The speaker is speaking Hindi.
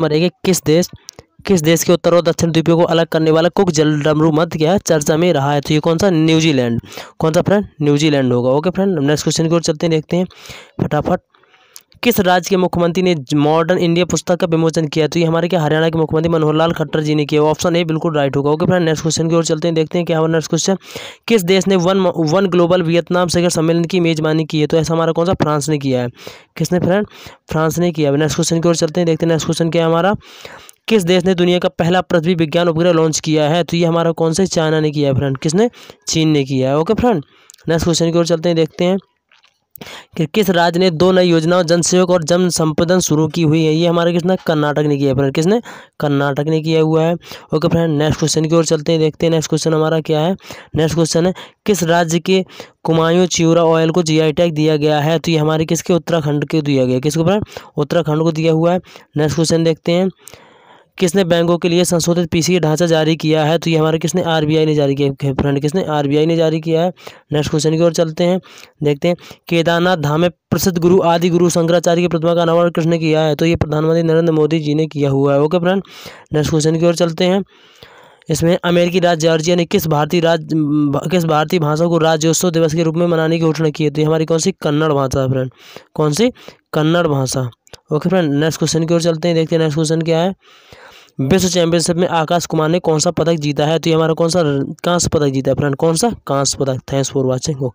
नंबर एक किस देश किस देश के उत्तर और दक्षिण द्वीपों को अलग करने वाला कुक जल डमरू मत क्या चर्चा में रहा है तो ये कौन सा न्यूजीलैंड कौन सा फ्रेंड न्यूजीलैंड होगा ओके फ्रेंड नेक्स्ट क्वेश्चन की ओर चलते हैं देखते हैं फटाफट किस राज्य के मुख्यमंत्री ने मॉडर्न इंडिया पुस्तक का विमोचन किया तो ये हमारे क्या हरियाणा के मुख्यमंत्री मनोहर लाल खट्टर जी ने किया ऑप्शन ए बिल्कुल राइट होगा ओके फ्रेंड नेक्स्ट क्वेश्चन की ओर चलते हैं देखते हैं क्या हमारा नेक्स्ट क्वेश्चन किस देश ने वन वन ग्लोबल वियतनाम शिखर सम्मेलन की मेजबानी की है तो ऐसा हमारा कौन सा फ्रांस ने किया है किसने फ्रेंड फ्रांस ने किया नेक्स्ट क्वेश्चन की ओर चलते हैं देखते हैं नेक्स्ट क्वेश्चन क्या है हमारा किस देश ने दुनिया का पहला पृथ्वी विज्ञान उपग्रह लॉन्च किया है तो ये हमारा कौन सा चाइना ने किया है फ्रेंड किसने चीन ने किया है ओके फ्रेंड नेक्स्ट क्वेश्चन की ओर चलते हैं देखते हैं कि किस राज्य ने दो नई योजनाओं जनसेवक और जन संपदन शुरू की हुई है ये हमारे किसने कर्नाटक ने किया है किसने कर्नाटक ने किया हुआ है ओके फ्रेंड नेक्स्ट क्वेश्चन की ओर चलते हैं देखते हैं नेक्स्ट क्वेश्चन हमारा क्या है नेक्स्ट क्वेश्चन है किस राज्य के कुमायूं चिवरा ऑयल को जी टैग दिया गया है तो ये हमारे किसके उत्तराखंड के दिया गया किसके ऊपर उत्तराखंड को दिया हुआ है नेक्स्ट क्वेश्चन देखते हैं किसने बैंकों के लिए संशोधित पीसीए ढांचा जारी किया है तो ये हमारा किसने आरबीआई ने जारी किया है फ्रेंड किसने आरबीआई ने जारी किया है नेक्स्ट क्वेश्चन की ओर चलते हैं देखते हैं केदारनाथ धाम में प्रसिद्ध गुरु आदि गुरु शंकराचार्य की प्रतिमा का अनावरण किसने किया है तो ये प्रधानमंत्री नरेंद्र मोदी जी ने किया हुआ है ओके फ्रेंड नेक्स्ट क्वेश्चन की ओर चलते हैं इसमें अमेरिकी राज्य जॉर्जिया ने किस भारतीय राज्य किस भारतीय भाषा को राज्योत्सव दिवस के रूप में मनाने की घोषणा की है तो हमारी कौन सी कन्नड़ भाषा है फ्रेंड कौन सी कन्नड़ भाषा ओके फ्रेंड नेक्स्ट क्वेश्चन की ओर चलते हैं देखते हैं नेक्स्ट क्वेश्चन क्या है विश्व चैंपियनशिप में आकाश कुमार ने कौन सा पदक जीता है तो ये हमारा कौन सा कांस्य पदक जीता है फ्रेंड कौन सा कांस्य पदक थैंक्स फॉर वॉचिंग